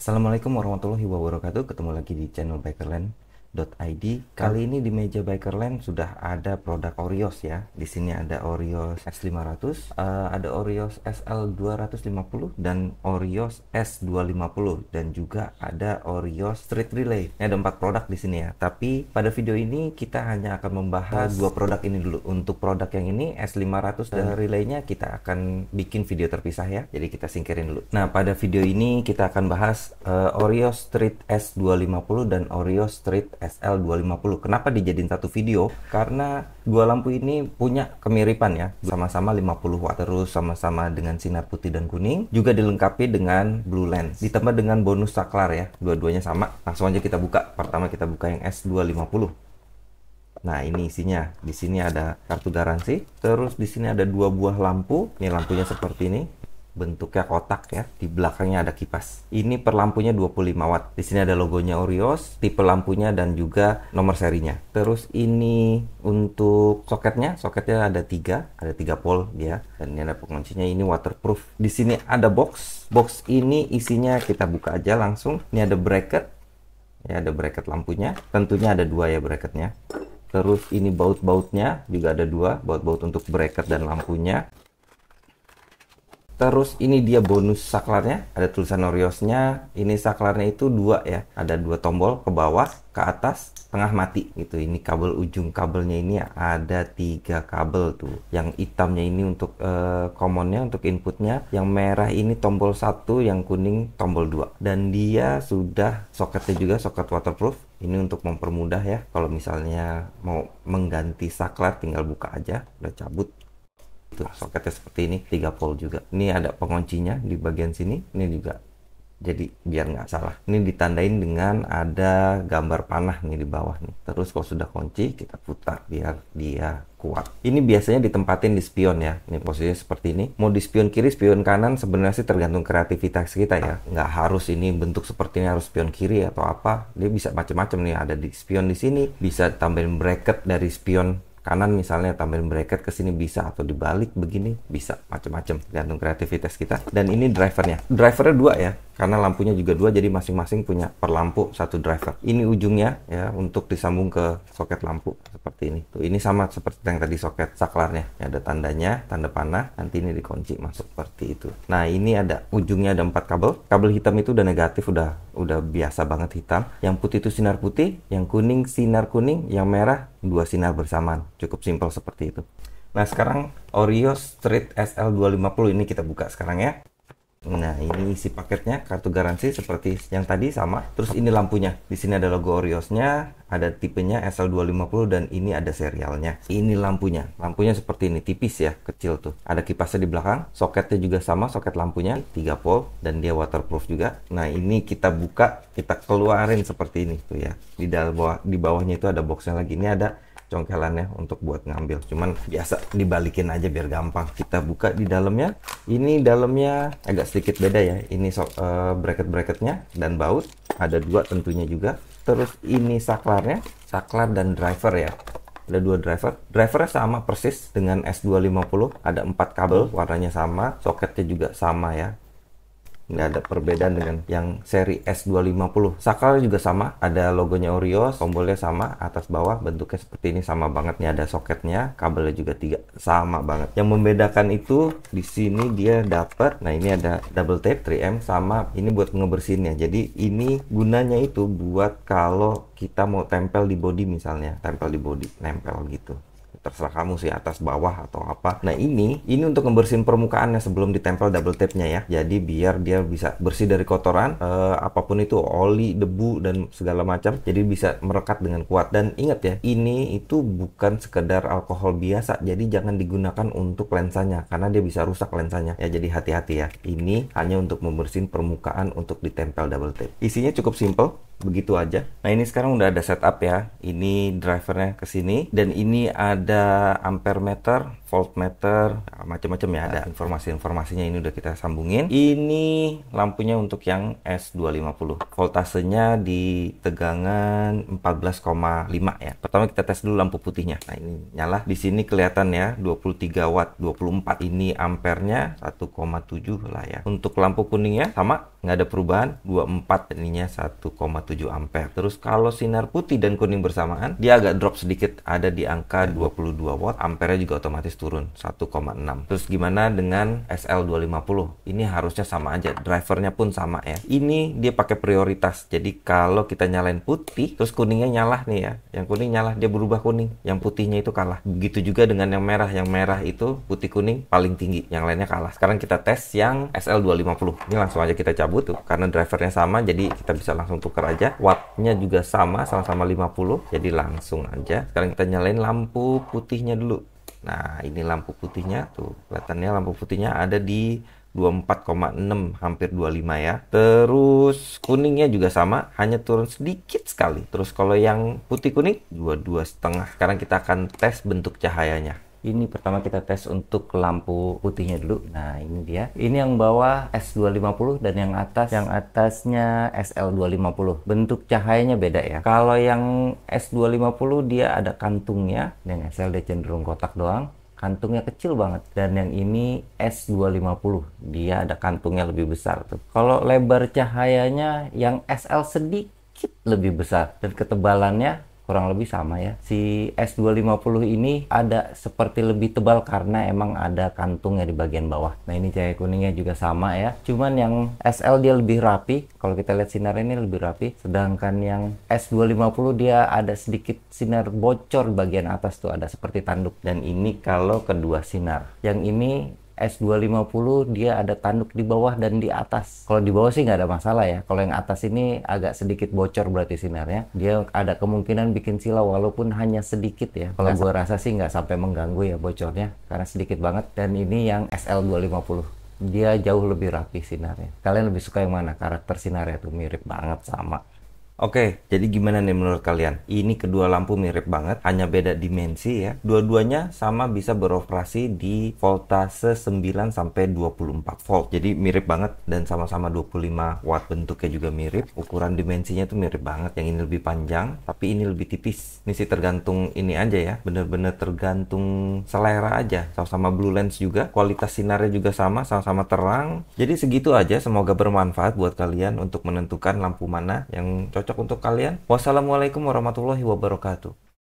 Assalamualaikum warahmatullahi wabarakatuh. Ketemu lagi di channel Bikerland. .id. Iya. Kali ini di meja Bikerland sudah ada produk Orios ya. Di sini ada Orios S500, uh, eh, ada Orios SL250 dan Orios S250 dan juga ada Orios Street Relay. Ini ada empat produk di sini ya. Tapi pada video ini kita hanya akan membahas dua produk ini dulu. Untuk produk yang ini S500 dan iya. relaynya kita akan bikin video terpisah ya. Jadi kita singkirin dulu. Nah, pada video ini kita akan bahas uh, eh, Orios Street S250 dan Orios Street SL250. Kenapa dijadiin satu video? Karena dua lampu ini punya kemiripan ya. Sama-sama 50 watt terus sama-sama dengan sinar putih dan kuning. Juga dilengkapi dengan blue lens. Ditambah dengan bonus saklar ya. Dua-duanya sama. Langsung aja kita buka. Pertama kita buka yang S250. Nah, ini isinya. Di sini ada kartu garansi, terus di sini ada dua buah lampu. Ini lampunya seperti ini bentuknya kotak ya. Di belakangnya ada kipas. Ini perlampunya 25 watt. Di sini ada logonya Orios, tipe lampunya dan juga nomor serinya. Terus ini untuk soketnya, soketnya ada tiga, ada tiga pol dia. Dan ini ada penguncinya. Ini waterproof. Di sini ada box. Box ini isinya kita buka aja langsung. Ini ada bracket. Ya, ada bracket lampunya. Tentunya ada dua ya bracketnya. Terus ini baut-bautnya juga ada dua, baut-baut untuk bracket dan lampunya. Terus ini dia bonus saklarnya, ada tulisan Noriosnya. Ini saklarnya itu dua ya, ada dua tombol ke bawah, ke atas, tengah mati gitu. Ini kabel ujung kabelnya ini ada tiga kabel tuh. Yang hitamnya ini untuk uh, commonnya, untuk inputnya. Yang merah ini tombol satu, yang kuning tombol dua. Dan dia sudah soketnya juga soket waterproof ini untuk mempermudah ya kalau misalnya mau mengganti saklar tinggal buka aja udah cabut Tuh, gitu. soketnya seperti ini, 3 volt juga. Ini ada penguncinya di bagian sini, ini juga. Jadi biar nggak salah. Ini ditandain dengan ada gambar panah nih di bawah nih. Terus kalau sudah kunci, kita putar biar dia kuat. Ini biasanya ditempatin di spion ya. Ini posisinya seperti ini. Mau di spion kiri, spion kanan sebenarnya sih tergantung kreativitas kita ya. Nggak harus ini bentuk seperti ini harus spion kiri atau apa. Dia bisa macam-macam nih. Ada di spion di sini, bisa tambahin bracket dari spion kanan misalnya tambahin bracket ke sini bisa atau dibalik begini bisa macam-macam tergantung kreativitas kita dan ini drivernya drivernya dua ya karena lampunya juga dua jadi masing-masing punya per lampu satu driver ini ujungnya ya untuk disambung ke soket lampu seperti ini tuh ini sama seperti yang tadi soket saklarnya ya, ada tandanya tanda panah nanti ini dikunci masuk seperti itu nah ini ada ujungnya ada empat kabel kabel hitam itu udah negatif udah udah biasa banget hitam yang putih itu sinar putih yang kuning sinar kuning yang merah dua sinar bersamaan cukup simpel seperti itu Nah sekarang Oreo Street SL250 ini kita buka sekarang ya. Nah, ini isi paketnya kartu garansi seperti yang tadi sama. Terus ini lampunya. Di sini ada logo Oriosnya, ada tipenya SL250 dan ini ada serialnya. Ini lampunya. Lampunya seperti ini, tipis ya, kecil tuh. Ada kipasnya di belakang, soketnya juga sama, soket lampunya 3 volt dan dia waterproof juga. Nah, ini kita buka, kita keluarin seperti ini tuh ya. Di dalam bawah di bawahnya itu ada boxnya lagi. Ini ada congkelannya untuk buat ngambil cuman biasa dibalikin aja biar gampang kita buka di dalamnya ini dalamnya agak sedikit beda ya ini so, uh, eh, bracket bracketnya dan baut ada dua tentunya juga terus ini saklarnya saklar dan driver ya ada dua driver. Drivernya sama persis dengan S250, ada empat kabel, warnanya sama, soketnya juga sama ya nggak ada perbedaan dengan yang seri S250. Sakral juga sama, ada logonya Orios, tombolnya sama, atas bawah bentuknya seperti ini sama banget nih ada soketnya, kabelnya juga tiga sama banget. Yang membedakan itu di sini dia dapat, nah ini ada double tape 3M sama ini buat ngebersihinnya. Jadi ini gunanya itu buat kalau kita mau tempel di body misalnya, tempel di body, nempel gitu terserah kamu sih atas bawah atau apa nah ini ini untuk ngebersihin permukaannya sebelum ditempel double tape-nya ya jadi biar dia bisa bersih dari kotoran eh, apapun itu oli debu dan segala macam jadi bisa merekat dengan kuat dan ingat ya ini itu bukan sekedar alkohol biasa jadi jangan digunakan untuk lensanya karena dia bisa rusak lensanya ya jadi hati-hati ya ini hanya untuk membersihin permukaan untuk ditempel double tape isinya cukup simple begitu aja. Nah ini sekarang udah ada setup ya. Ini drivernya ke sini dan ini ada ampere meter voltmeter, nah, macam-macam ya ada nah. informasi-informasinya ini udah kita sambungin. Ini lampunya untuk yang S250. Voltasenya di tegangan 14,5 ya. Pertama kita tes dulu lampu putihnya. Nah, ini nyala. Di sini kelihatan ya 23 watt, 24. Ini ampernya 1,7 lah ya. Untuk lampu kuningnya sama, nggak ada perubahan 24 ininya 1,7 ampere. Terus kalau sinar putih dan kuning bersamaan, dia agak drop sedikit ada di angka 22 watt, ampernya juga otomatis turun 1,6. Terus gimana dengan SL250? Ini harusnya sama aja, drivernya pun sama ya. Ini dia pakai prioritas. Jadi kalau kita nyalain putih, terus kuningnya nyala nih ya. Yang kuning nyala, dia berubah kuning. Yang putihnya itu kalah. Begitu juga dengan yang merah. Yang merah itu putih kuning paling tinggi, yang lainnya kalah. Sekarang kita tes yang SL250. Ini langsung aja kita cabut tuh karena drivernya sama jadi kita bisa langsung tuker aja. Wattnya juga sama, sama-sama 50. Jadi langsung aja. Sekarang kita nyalain lampu putihnya dulu. Nah, ini lampu putihnya tuh, kelihatannya lampu putihnya ada di 24,6 hampir 25 ya. Terus kuningnya juga sama, hanya turun sedikit sekali. Terus kalau yang putih kuning 22 setengah. Sekarang kita akan tes bentuk cahayanya. Ini pertama kita tes untuk lampu putihnya dulu. Nah, ini dia. Ini yang bawah S250 dan yang atas yang atasnya SL250. Bentuk cahayanya beda ya. Kalau yang S250 dia ada kantungnya dan SL dia cenderung kotak doang kantungnya kecil banget dan yang ini S250 dia ada kantungnya lebih besar tuh kalau lebar cahayanya yang SL sedikit lebih besar dan ketebalannya kurang lebih sama ya. Si S250 ini ada seperti lebih tebal karena emang ada kantungnya di bagian bawah. Nah ini cahaya kuningnya juga sama ya. Cuman yang SL dia lebih rapi. Kalau kita lihat sinar ini lebih rapi. Sedangkan yang S250 dia ada sedikit sinar bocor bagian atas tuh ada seperti tanduk. Dan ini kalau kedua sinar. Yang ini S250 dia ada tanduk di bawah dan di atas. Kalau di bawah sih nggak ada masalah ya. Kalau yang atas ini agak sedikit bocor berarti sinarnya. Dia ada kemungkinan bikin silau walaupun hanya sedikit ya. Kalau gue rasa sih nggak sampai mengganggu ya bocornya karena sedikit banget. Dan ini yang SL250 dia jauh lebih rapi sinarnya. Kalian lebih suka yang mana? Karakter sinarnya tuh mirip banget sama. Oke, jadi gimana nih menurut kalian? Ini kedua lampu mirip banget, hanya beda dimensi ya. Dua-duanya sama bisa beroperasi di voltase 9 sampai 24 volt. Jadi mirip banget dan sama-sama 25 watt bentuknya juga mirip. Ukuran dimensinya tuh mirip banget. Yang ini lebih panjang, tapi ini lebih tipis. Ini sih tergantung ini aja ya, bener-bener tergantung selera aja. Sama-sama blue lens juga, kualitas sinarnya juga sama, sama-sama terang. Jadi segitu aja, semoga bermanfaat buat kalian untuk menentukan lampu mana yang cocok cocok untuk kalian. Wassalamualaikum warahmatullahi wabarakatuh.